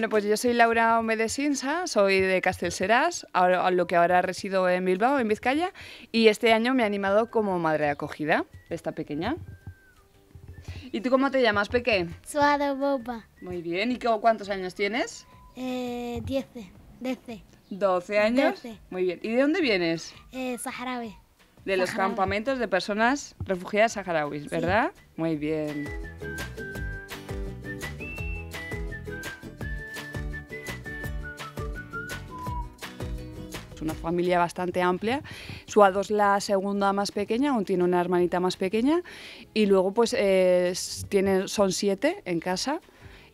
Bueno, pues yo soy Laura Omedesinsa, soy de Castelseras, ahora, lo que ahora resido en Bilbao, en Vizcaya, y este año me he animado como madre de acogida, esta pequeña. ¿Y tú cómo te llamas, Peque? Suado Boba. Muy bien, ¿y cuántos años tienes? Eh, diece, doce. ¿12 años? Doce. Muy bien, ¿y de dónde vienes? Eh, saharaui. De los campamentos de personas refugiadas saharauis, ¿verdad? Muy bien. una familia bastante amplia. Su es la segunda más pequeña, aún tiene una hermanita más pequeña. Y luego pues eh, tienen, son siete en casa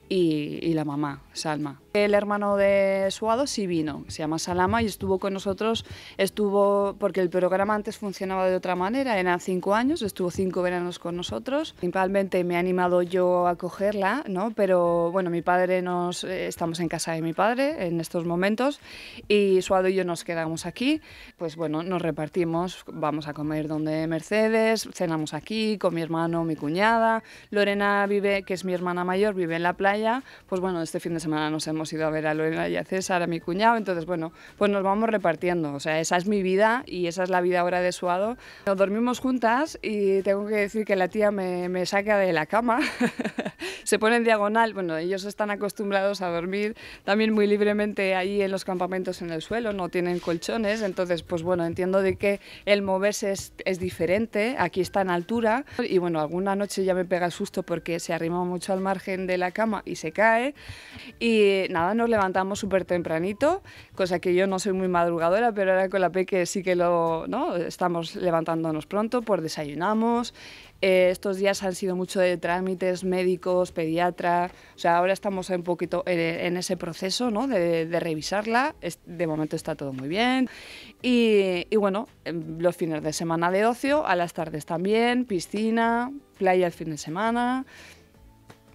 y la mamá, Salma. El hermano de Suado sí vino, se llama Salama y estuvo con nosotros, estuvo porque el programa antes funcionaba de otra manera, eran cinco años, estuvo cinco veranos con nosotros. Principalmente me he animado yo a cogerla, ¿no? pero bueno, mi padre nos, eh, estamos en casa de mi padre en estos momentos y Suado y yo nos quedamos aquí, pues bueno, nos repartimos, vamos a comer donde Mercedes, cenamos aquí con mi hermano, mi cuñada, Lorena vive, que es mi hermana mayor, vive en la playa, pues bueno, este fin de semana nos hemos ido a ver a Lorena y a César, a mi cuñado, entonces bueno, pues nos vamos repartiendo, o sea, esa es mi vida y esa es la vida ahora de Suado. Nos dormimos juntas y tengo que decir que la tía me, saca de la cama, se pone en diagonal, bueno, ellos están acostumbrados a dormir también muy libremente ahí en los campamentos en el suelo, no tienen colchones, entonces pues bueno, entiendo de que el moverse es, es diferente, aquí está en altura y bueno, alguna noche ya me pega el susto porque se arrima mucho al margen de la cama y se cae y nada, nos levantamos súper tempranito, cosa que yo no soy muy madrugadora, pero ahora con la Peque sí que lo, ¿no? Estamos levantándonos pronto, pues desayunamos. Eh, estos días han sido mucho de trámites médicos, pediatra, o sea, ahora estamos un poquito eh, en, ese proceso, ¿no? De, revisarla, de momento está todo muy bien. Y, y bueno, em, los fines de semana de ocio, a las tardes también, piscina, playa el fin de semana.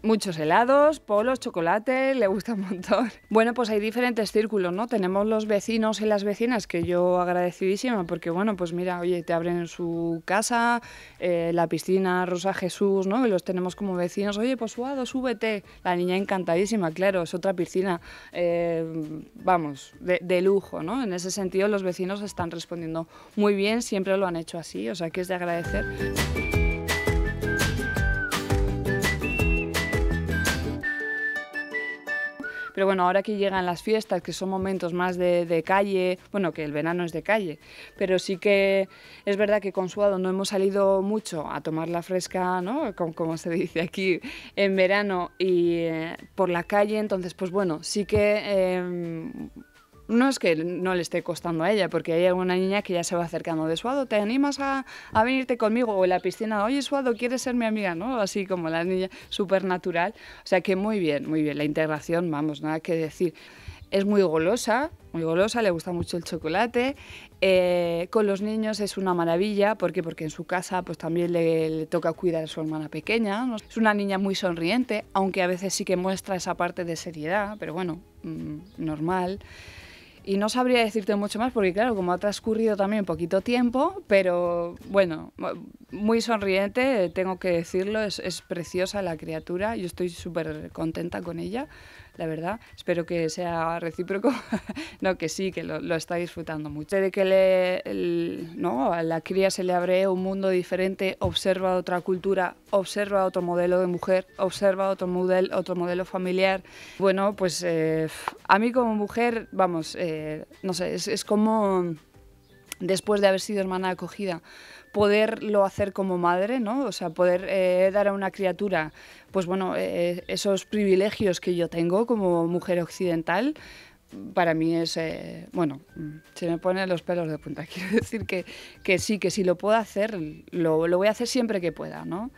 Muchos helados, polos, chocolate, le gusta un montón. Bueno, pues hay diferentes círculos, ¿no? Tenemos los vecinos y las vecinas, que yo agradecidísima, porque bueno, pues mira, oye, te abren su casa, eh, la piscina Rosa Jesús, ¿no? Y los tenemos como vecinos, oye, pues suado, súbete. La niña encantadísima, claro, es otra piscina, eh, vamos, de, de lujo, ¿no? En ese sentido los vecinos están respondiendo muy bien, siempre lo han hecho así, o sea que es de agradecer. Pero bueno, ahora que llegan las fiestas, que son momentos más de, calle, bueno, que el verano es de calle, pero sí que es verdad que con Suado no hemos salido mucho a tomar la fresca, ¿no? Como, se dice aquí, en verano y eh, por la calle, entonces pues bueno, sí que... Em, no es que no le esté costando a ella, porque hay alguna niña que ya se va acercando de Suado, ¿te animas a, venirte conmigo? O en la piscina, oye Suado, ¿quieres ser mi amiga? ¿No? Así como la niña súper natural. O sea que muy bien, muy bien, la integración, vamos, nada que decir. Es muy golosa, muy golosa, le gusta mucho el chocolate. Eh, con los niños es una maravilla, ¿por qué? Porque en su casa pues, también le, toca cuidar a su hermana pequeña. Es una niña muy sonriente, aunque a veces sí que muestra esa parte de seriedad, pero bueno, mm, normal. Y no sabría decirte mucho más porque, claro, como ha transcurrido también poquito tiempo, pero bueno, muy sonriente, tengo que decirlo, es, preciosa la criatura, yo estoy súper contenta con ella la verdad. Espero que sea recíproco. no, que sí, que lo, está disfrutando mucho. De que le, ¿no? a la cría se le abre un mundo diferente, observa otra cultura, observa otro modelo de mujer, observa otro modelo, otro modelo familiar. Bueno, pues eh, a mí como mujer, vamos, eh, no sé, es como después de haber sido hermana acogida, poderlo hacer como madre, ¿no? O sea, poder eh, dar a una criatura, pues bueno, eh, eh, esos privilegios que yo tengo como mujer occidental, para mí es, bueno, mm, se me ponen los pelos de punta. Quiero decir que, sí, que si lo puedo hacer, lo, lo voy a hacer siempre que pueda, ¿no?